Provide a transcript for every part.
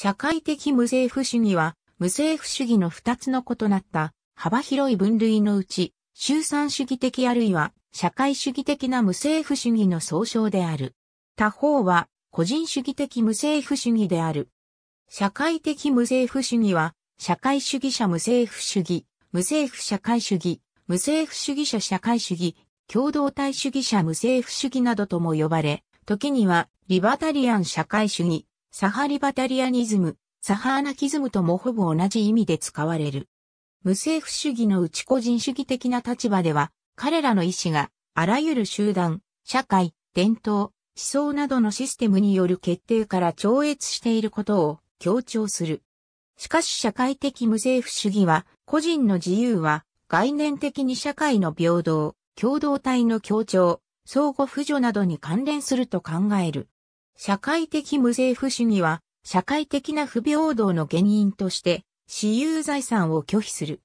社会的無政府主義は、無政府主義の二つの異なった幅広い分類のうち、集産主義的あるいは社会主義的な無政府主義の総称である。他方は個人主義的無政府主義である。社会的無政府主義は、社会主義者無政府主義、無政府社会主義、無政府主義者社会主義、共同体主義者無政府主義などとも呼ばれ、時にはリバタリアン社会主義、サハリバタリアニズム、サハーナキズムともほぼ同じ意味で使われる。無政府主義の内個人主義的な立場では、彼らの意思があらゆる集団、社会、伝統、思想などのシステムによる決定から超越していることを強調する。しかし社会的無政府主義は、個人の自由は概念的に社会の平等、共同体の協調、相互扶助などに関連すると考える。社会的無政府主義は、社会的な不平等の原因として、私有財産を拒否する。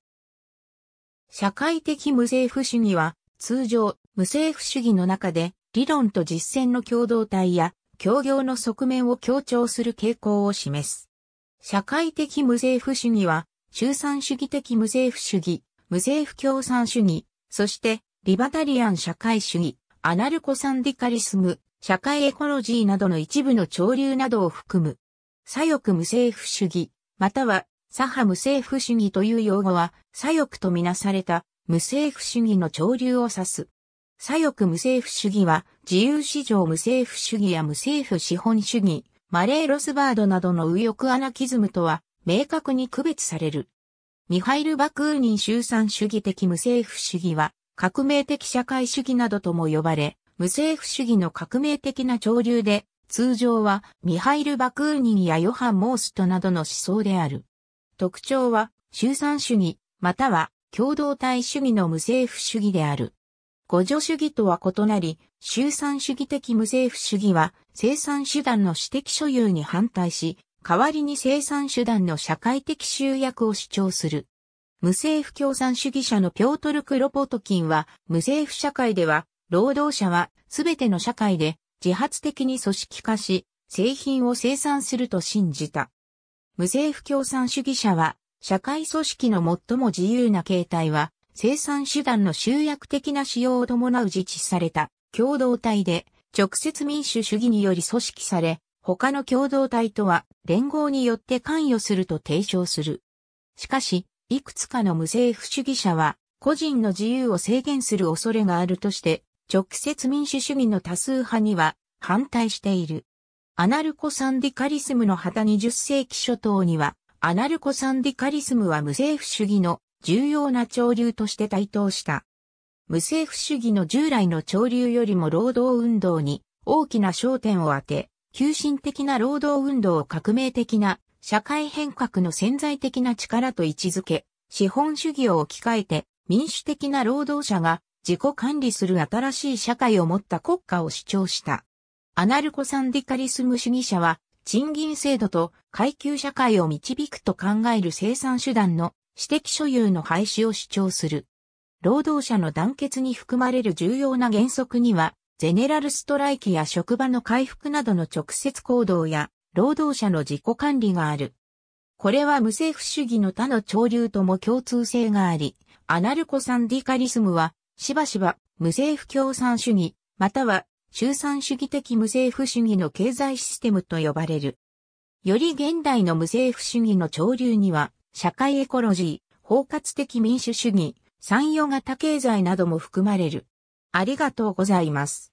社会的無政府主義は、通常、無政府主義の中で、理論と実践の共同体や、協業の側面を強調する傾向を示す。社会的無政府主義は、中産主義的無政府主義、無政府共産主義、そして、リバタリアン社会主義、アナルコサンディカリスム、社会エコロジーなどの一部の潮流などを含む、左翼無政府主義、または左派無政府主義という用語は、左翼とみなされた無政府主義の潮流を指す。左翼無政府主義は、自由市場無政府主義や無政府資本主義、マレー・ロスバードなどの右翼アナキズムとは、明確に区別される。ミハイル・バクーニン集産主義的無政府主義は、革命的社会主義などとも呼ばれ、無政府主義の革命的な潮流で、通常はミハイル・バクーニンやヨハン・モーストなどの思想である。特徴は、集産主義、または共同体主義の無政府主義である。互助主義とは異なり、集産主義的無政府主義は、生産手段の私的所有に反対し、代わりに生産手段の社会的集約を主張する。無政府共産主義者のピョートル・クロポトキンは、無政府社会では労働者はすべての社会で自発的に組織化し、製品を生産すると信じた。無政府共産主義者は、社会組織の最も自由な形態は、生産手段の集約的な使用を伴う自治された共同体で、直接民主主義により組織され、他の共同体とは連合によって関与すると提唱する。しかし、いくつかの無政府主義者は、個人の自由を制限する恐れがあるとして、直接民主主義の多数派には反対している。アナルコサンディカリスムの旗20世紀初頭には、アナルコサンディカリスムは無政府主義の重要な潮流として台頭した。無政府主義の従来の潮流よりも労働運動に大きな焦点を当て、急進的な労働運動を革命的な社会変革の潜在的な力と位置づけ、資本主義を置き換えて民主的な労働者が自己管理する新しい社会を持った国家を主張した。アナルコサンディカリスム主義者は、賃金制度と階級社会を導くと考える生産手段の私的所有の廃止を主張する。労働者の団結に含まれる重要な原則には、ゼネラルストライキや職場の回復などの直接行動や、労働者の自己管理がある。これは無政府主義の他の潮流とも共通性があり、アナルコサンディカリスムはしばしば無政府共産主義、または中産主義的無政府主義の経済システムと呼ばれる。より現代の無政府主義の潮流には、社会エコロジー、包括的民主主義、産業型経済なども含まれる。ありがとうございます。